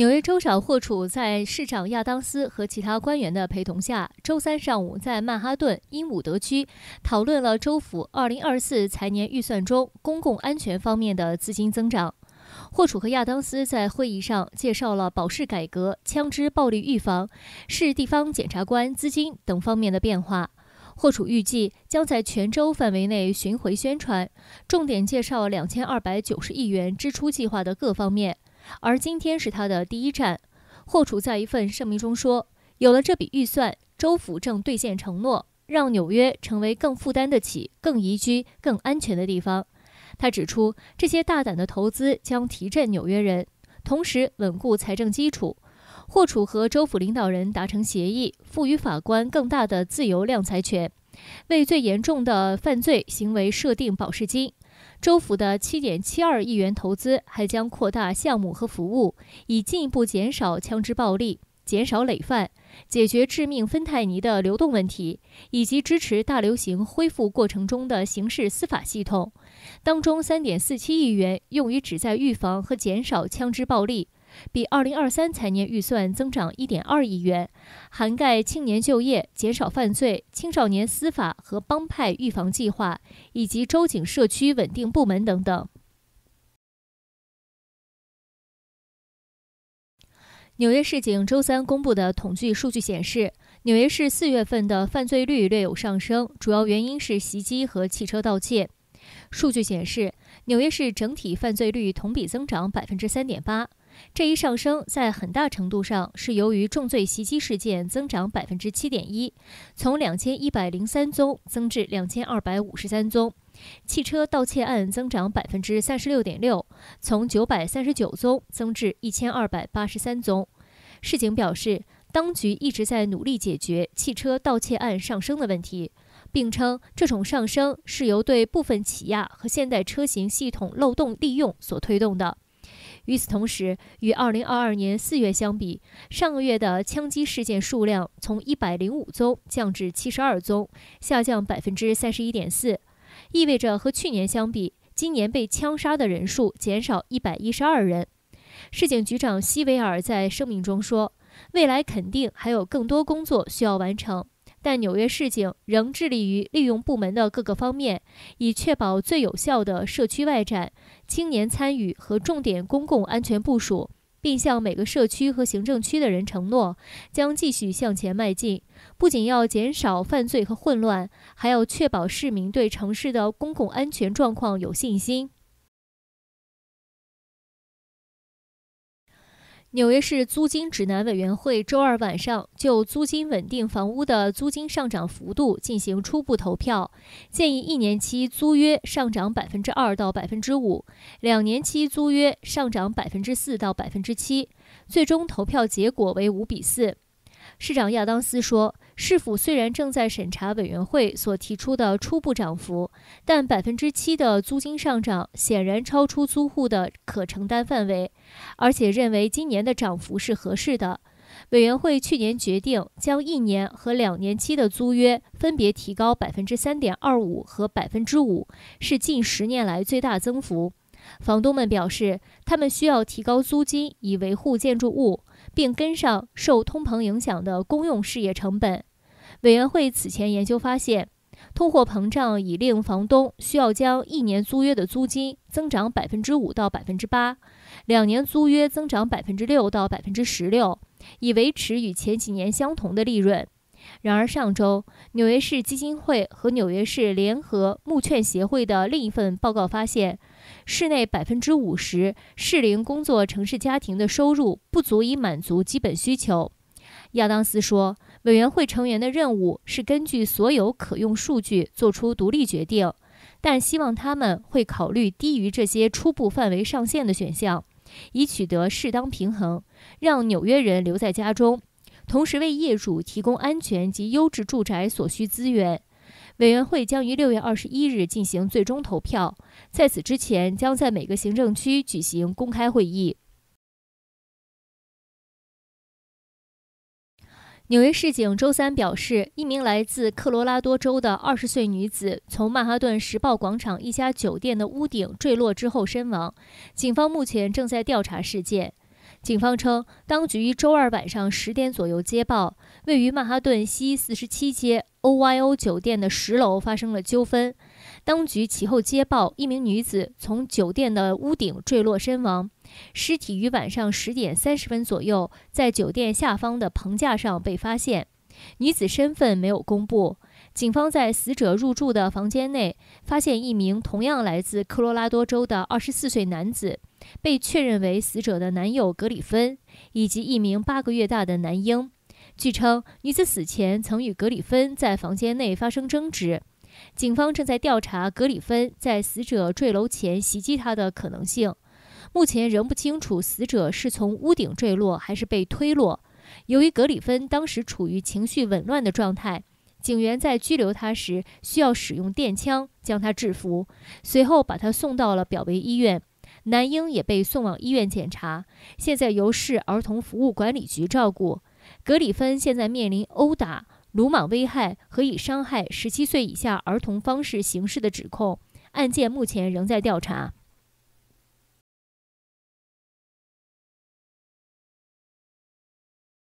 纽约州长霍楚在市长亚当斯和其他官员的陪同下，周三上午在曼哈顿鹦鹉德区讨论了州府2024财年预算中公共安全方面的资金增长。霍楚和亚当斯在会议上介绍了保释改革、枪支暴力预防、市地方检察官资金等方面的变化。霍楚预计将在全州范围内巡回宣传，重点介绍2290亿元支出计划的各方面。而今天是他的第一站。霍楚在一份声明中说：“有了这笔预算，州府正兑现承诺，让纽约成为更负担得起、更宜居、更安全的地方。”他指出，这些大胆的投资将提振纽约人，同时稳固财政基础。霍楚和州府领导人达成协议，赋予法官更大的自由量财权，为最严重的犯罪行为设定保释金。州府的7.72亿元投资还将扩大项目和服务，以进一步减少枪支暴力、减少累犯、解决致命芬太尼的流动问题，以及支持大流行恢复过程中的刑事司法系统。当中3.47亿元用于旨在预防和减少枪支暴力。比二零二三财年预算增长一点二亿元，涵盖青年就业、减少犯罪、青少年司法和帮派预防计划，以及州警社区稳定部门等等。纽约市警周三公布的统计数据显示，纽约市四月份的犯罪率略有上升，主要原因是袭击和汽车盗窃。数据显示，纽约市整体犯罪率同比增长百分之三点八。这一上升在很大程度上是由于重罪袭击事件增长百分之七点一，从两千一百零三宗增至两千二百五十三宗；汽车盗窃案增长百分之三十六点六，从九百三十九宗增至一千二百八十三宗。市警表示，当局一直在努力解决汽车盗窃案上升的问题，并称这种上升是由对部分起亚和现代车型系统漏洞利用所推动的。与此同时，与2022年4月相比，上个月的枪击事件数量从105宗降至72宗，下降31.4%，意味着和去年相比，今年被枪杀的人数减少112人。市警局长希维尔在声明中说：“未来肯定还有更多工作需要完成。”但纽约市警仍致力于利用部门的各个方面，以确保最有效的社区外展、青年参与和重点公共安全部署，并向每个社区和行政区的人承诺，将继续向前迈进。不仅要减少犯罪和混乱，还要确保市民对城市的公共安全状况有信心。纽约市租金指南委员会周二晚上就租金稳定房屋的租金上涨幅度进行初步投票，建议一年期租约上涨百分之二到百分之五，两年期租约上涨百分之四到百分之七。最终投票结果为五比四。市长亚当斯说。市府虽然正在审查委员会所提出的初步涨幅，但百分之七的租金上涨显然超出租户的可承担范围，而且认为今年的涨幅是合适的。委员会去年决定将一年和两年期的租约分别提高百分之三点二五和百分之五，是近十年来最大增幅。房东们表示，他们需要提高租金以维护建筑物，并跟上受通膨影响的公用事业成本。委员会此前研究发现，通货膨胀已令房东需要将一年租约的租金增长百分之五到百分之八，两年租约增长百分之六到百分之十六，以维持与前几年相同的利润。然而，上周纽约市基金会和纽约市联合穆券协会的另一份报告发现，市内百分之五十适龄工作城市家庭的收入不足以满足基本需求。亚当斯说。委员会成员的任务是根据所有可用数据做出独立决定，但希望他们会考虑低于这些初步范围上限的选项，以取得适当平衡，让纽约人留在家中，同时为业主提供安全及优质住宅所需资源。委员会将于六月二十一日进行最终投票，在此之前将在每个行政区举行公开会议。纽约市警周三表示，一名来自科罗拉多州的二十岁女子从曼哈顿时报广场一家酒店的屋顶坠落之后身亡。警方目前正在调查事件。警方称，当局周二晚上十点左右接报。位于曼哈顿西四十七街 OYO 酒店的十楼发生了纠纷。当局其后接报，一名女子从酒店的屋顶坠落身亡，尸体于晚上十点三十分左右在酒店下方的棚架上被发现。女子身份没有公布。警方在死者入住的房间内发现一名同样来自科罗拉多州的二十四岁男子，被确认为死者的男友格里芬，以及一名八个月大的男婴。据称，女子死前曾与格里芬在房间内发生争执。警方正在调查格里芬在死者坠楼前袭击她的可能性。目前仍不清楚死者是从屋顶坠落还是被推落。由于格里芬当时处于情绪紊乱的状态，警员在拘留他时需要使用电枪将他制服，随后把他送到了表维医院。男婴也被送往医院检查，现在由市儿童服务管理局照顾。格里芬现在面临殴打、鲁莽危害和以伤害十七岁以下儿童方式行事的指控，案件目前仍在调查。